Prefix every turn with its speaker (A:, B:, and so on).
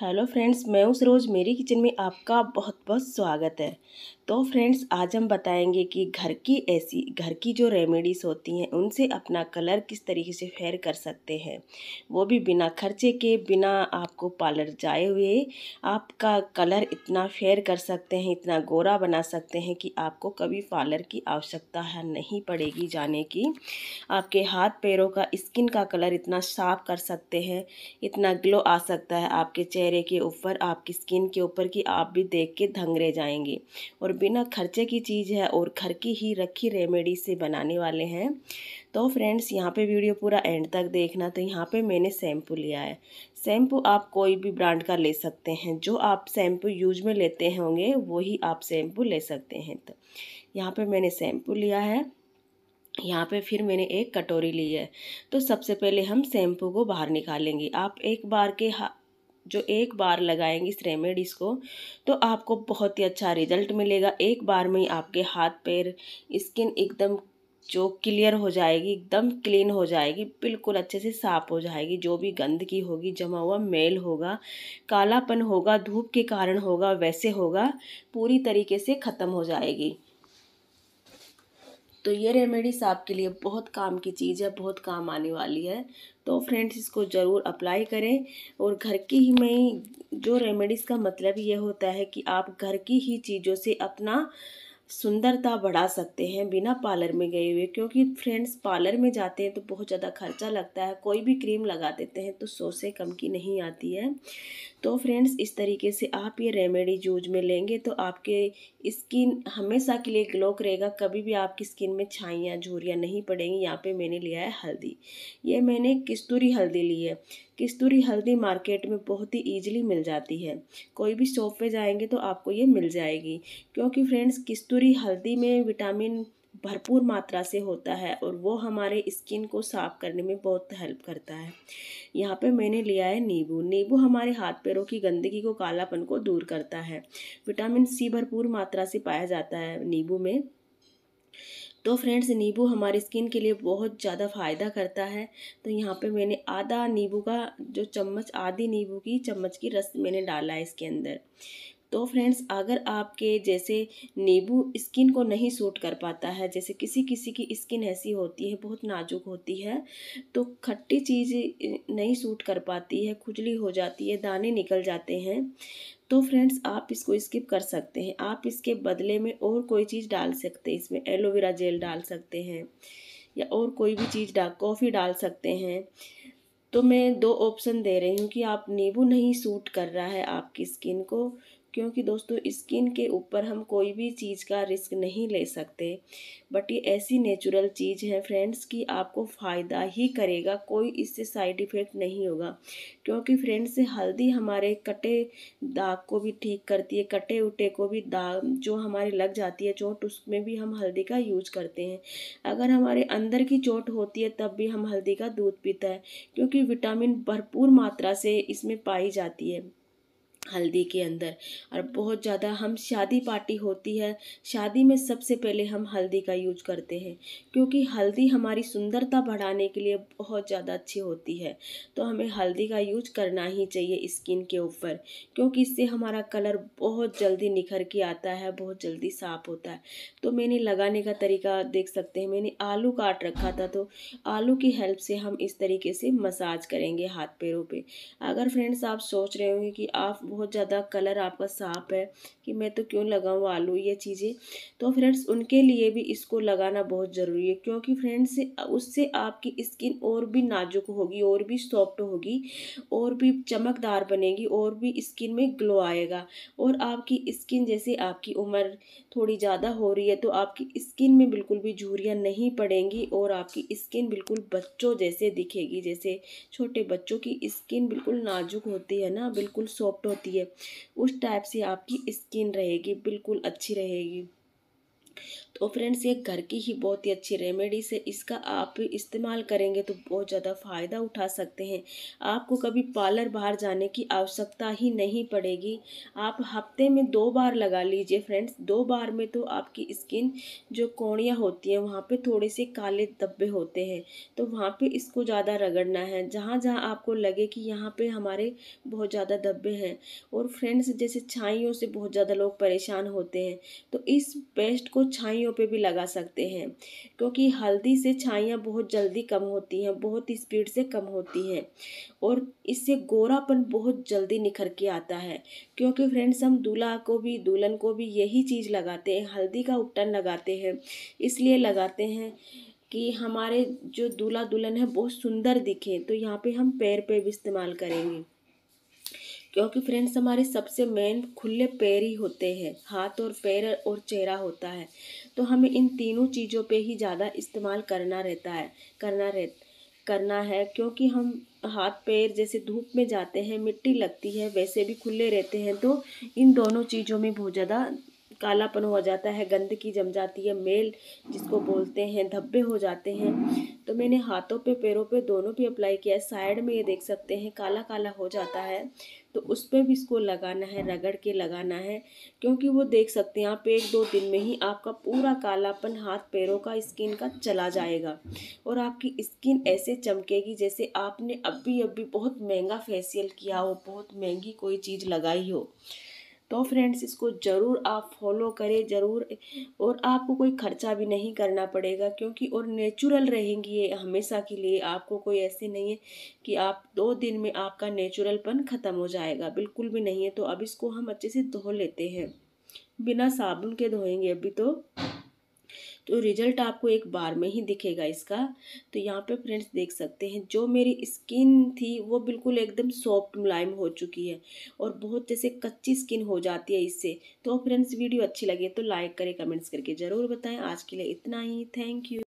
A: hello friends मैं उस रोज़ मेरी किचन में आपका बहुत बहुत स्वागत है तो फ्रेंड्स आज हम बताएंगे कि घर की ऐसी घर की जो रेमेडीज़ होती हैं उनसे अपना कलर किस तरीके से फेयर कर सकते हैं वो भी बिना खर्चे के बिना आपको पार्लर जाए हुए आपका कलर इतना फेयर कर सकते हैं इतना गोरा बना सकते हैं कि आपको कभी पार्लर की आवश्यकता नहीं पड़ेगी जाने की आपके हाथ पैरों का स्किन का कलर इतना साफ कर सकते हैं इतना ग्लो आ सकता है आपके चेहरे के ऊपर आपकी स्किन के ऊपर कि आप भी देख के धंग रह जाएंगे और बिना खर्चे की चीज़ है और घर की ही रखी रेमेडी से बनाने वाले हैं तो फ्रेंड्स यहाँ पे वीडियो पूरा एंड तक देखना तो यहाँ पे मैंने शैम्पू लिया है शैम्पू आप कोई भी ब्रांड का ले सकते हैं जो आप शैम्पू यूज में लेते होंगे वही आप शैम्पू ले सकते हैं तो यहाँ पर मैंने शैम्पू लिया है यहाँ पे फिर मैंने एक कटोरी ली है तो सबसे पहले हम शैम्पू को बाहर निकालेंगे आप एक बार के जो एक बार लगाएंगे इस रेमेडीज़ को तो आपको बहुत ही अच्छा रिजल्ट मिलेगा एक बार में ही आपके हाथ पैर स्किन एकदम जो क्लियर हो जाएगी एकदम क्लीन हो जाएगी बिल्कुल अच्छे से साफ़ हो जाएगी जो भी गंदगी होगी जमा हुआ मेल होगा कालापन होगा धूप के कारण होगा वैसे होगा पूरी तरीके से ख़त्म हो जाएगी तो ये रेमेडीज़ आपके लिए बहुत काम की चीज़ है बहुत काम आने वाली है तो फ्रेंड्स इसको ज़रूर अप्लाई करें और घर की ही में जो रेमेडीज़ का मतलब ये होता है कि आप घर की ही चीज़ों से अपना सुंदरता बढ़ा सकते हैं बिना पार्लर में गए हुए क्योंकि फ्रेंड्स पार्लर में जाते हैं तो बहुत ज़्यादा खर्चा लगता है कोई भी क्रीम लगा देते हैं तो सौ से कम की नहीं आती है तो फ्रेंड्स इस तरीके से आप ये रेमेडी यूज में लेंगे तो आपके स्किन हमेशा के लिए ग्लो करेगा कभी भी आपकी स्किन में छाइयाँ झूरियाँ नहीं पड़ेंगी यहाँ पर मैंने लिया है हल्दी ये मैंने किस्तूरी हल्दी ली है किस्तूरी हल्दी मार्केट में बहुत ही ईजिली मिल जाती है कोई भी शॉप पे जाएंगे तो आपको ये मिल जाएगी क्योंकि फ्रेंड्स किस्तूरी कसूरी हल्दी में विटामिन भरपूर मात्रा से होता है और वो हमारे स्किन को साफ करने में बहुत हेल्प करता है यहाँ पे मैंने लिया है नींबू नींबू हमारे हाथ पैरों की गंदगी को कालापन को दूर करता है विटामिन सी भरपूर मात्रा से पाया जाता है नींबू में तो फ्रेंड्स नींबू हमारी स्किन के लिए बहुत ज़्यादा फ़ायदा करता है तो यहाँ पे मैंने आधा नींबू का जो चम्मच आधी नींबू की चम्मच की रस मैंने डाला है इसके अंदर तो फ्रेंड्स अगर आपके जैसे नींबू स्किन को नहीं सूट कर पाता है जैसे किसी किसी की स्किन ऐसी होती है बहुत नाजुक होती है तो खट्टी चीज़ नहीं सूट कर पाती है खुजली हो जाती है दाने निकल जाते हैं तो फ्रेंड्स आप इसको स्किप कर सकते हैं आप इसके बदले में और कोई चीज़ डाल सकते हैं इसमें एलोवेरा जेल डाल सकते हैं या और कोई भी चीज़ डाल कॉफ़ी डाल सकते हैं तो मैं दो ऑप्शन दे रही हूँ कि आप नींबू नहीं सूट कर रहा है आपकी स्किन को क्योंकि दोस्तों स्किन के ऊपर हम कोई भी चीज़ का रिस्क नहीं ले सकते बट ये ऐसी नेचुरल चीज़ है फ्रेंड्स कि आपको फ़ायदा ही करेगा कोई इससे साइड इफ़ेक्ट नहीं होगा क्योंकि फ्रेंड्स हल्दी हमारे कटे दाग को भी ठीक करती है कटे उटे को भी दाग जो हमारे लग जाती है चोट उसमें भी हम हल्दी का यूज करते हैं अगर हमारे अंदर की चोट होती है तब भी हम हल्दी का दूध पीता है क्योंकि विटामिन भरपूर मात्रा से इसमें पाई जाती है हल्दी के अंदर और बहुत ज़्यादा हम शादी पार्टी होती है शादी में सबसे पहले हम हल्दी का यूज करते हैं क्योंकि हल्दी हमारी सुंदरता बढ़ाने के लिए बहुत ज़्यादा अच्छी होती है तो हमें हल्दी का यूज करना ही चाहिए स्किन के ऊपर क्योंकि इससे हमारा कलर बहुत जल्दी निखर के आता है बहुत जल्दी साफ होता है तो मैंने लगाने का तरीका देख सकते हैं मैंने आलू काट रखा था तो आलू की हेल्प से हम इस तरीके से मसाज करेंगे हाथ पैरों पर अगर फ्रेंड्स आप सोच रहे होंगे कि आप बहुत ज़्यादा कलर आपका साफ है कि मैं तो क्यों लगाऊँ आलू ये चीज़ें तो फ्रेंड्स उनके लिए भी इसको लगाना बहुत ज़रूरी है क्योंकि फ्रेंड्स उससे आपकी स्किन और भी नाजुक होगी और भी सॉफ्ट होगी और भी चमकदार बनेगी और भी स्किन में ग्लो आएगा और आपकी स्किन जैसे आपकी उम्र थोड़ी ज़्यादा हो रही है तो आपकी स्किन में बिल्कुल भी झूरियाँ नहीं पड़ेंगी और आपकी स्किन बिल्कुल बच्चों जैसे दिखेगी जैसे छोटे बच्चों की स्किन बिल्कुल नाजुक होती है ना बिल्कुल सॉफ्ट होती है जाती है उस टाइप से आपकी स्किन रहेगी बिल्कुल अच्छी रहेगी तो फ्रेंड्स ये घर की ही बहुत ही अच्छी रेमेडी से इसका आप इस्तेमाल करेंगे तो बहुत ज़्यादा फ़ायदा उठा सकते हैं आपको कभी पार्लर बाहर जाने की आवश्यकता ही नहीं पड़ेगी आप हफ्ते में दो बार लगा लीजिए फ्रेंड्स दो बार में तो आपकी स्किन जो कोणियाँ होती हैं वहाँ पर थोड़े से काले धब्बे होते हैं तो वहाँ पर इसको ज़्यादा रगड़ना है जहाँ जहाँ आपको लगे कि यहाँ पर हमारे बहुत ज़्यादा धब्बे हैं और फ्रेंड्स जैसे छाइयों से बहुत ज़्यादा लोग परेशान होते हैं तो इस पेस्ट को छाइयों पे भी लगा सकते हैं क्योंकि हल्दी से छाइयाँ बहुत जल्दी कम होती हैं बहुत स्पीड से कम होती हैं और इससे गोरापन बहुत जल्दी निखर के आता है क्योंकि फ्रेंड्स हम दूल्हा को भी दुल्हन को भी यही चीज़ लगाते हैं हल्दी का उपटन लगाते हैं इसलिए लगाते हैं कि हमारे जो दूल्हा दुल्हन है बहुत सुंदर दिखे तो यहाँ पे हम पैर पे भी इस्तेमाल करेंगे क्योंकि फ्रेंड्स हमारे सबसे मेन खुले पैर ही होते हैं हाथ और पैर और चेहरा होता है तो हमें इन तीनों चीज़ों पे ही ज़्यादा इस्तेमाल करना रहता है करना रह करना है क्योंकि हम हाथ पैर जैसे धूप में जाते हैं मिट्टी लगती है वैसे भी खुले रहते हैं तो इन दोनों चीज़ों में बहुत ज़्यादा कालापन हो जाता है गंदगी जम जाती है मेल जिसको बोलते हैं धब्बे हो जाते हैं तो मैंने हाथों पे पैरों पे दोनों पे अप्लाई किया है साइड में ये देख सकते हैं काला काला हो जाता है तो उस पर भी इसको लगाना है रगड़ के लगाना है क्योंकि वो देख सकते हैं आप एक दो दिन में ही आपका पूरा कालापन हाथ पैरों का स्किन का चला जाएगा और आपकी स्किन ऐसे चमकेगी जैसे आपने अभी अभी बहुत महंगा फेसियल किया हो बहुत महंगी कोई चीज़ लगाई हो तो फ्रेंड्स इसको ज़रूर आप फॉलो करें ज़रूर और आपको कोई खर्चा भी नहीं करना पड़ेगा क्योंकि और नेचुरल रहेंगी ये हमेशा के लिए आपको कोई ऐसे नहीं है कि आप दो दिन में आपका नेचुरलपन ख़त्म हो जाएगा बिल्कुल भी नहीं है तो अब इसको हम अच्छे से धो लेते हैं बिना साबुन के धोएंगे अभी तो तो रिजल्ट आपको एक बार में ही दिखेगा इसका तो यहाँ पे फ्रेंड्स देख सकते हैं जो मेरी स्किन थी वो बिल्कुल एकदम सॉफ्ट मुलायम हो चुकी है और बहुत जैसे कच्ची स्किन हो जाती है इससे तो फ्रेंड्स वीडियो अच्छी लगे तो लाइक करें कमेंट्स करके ज़रूर बताएं आज के लिए इतना ही थैंक यू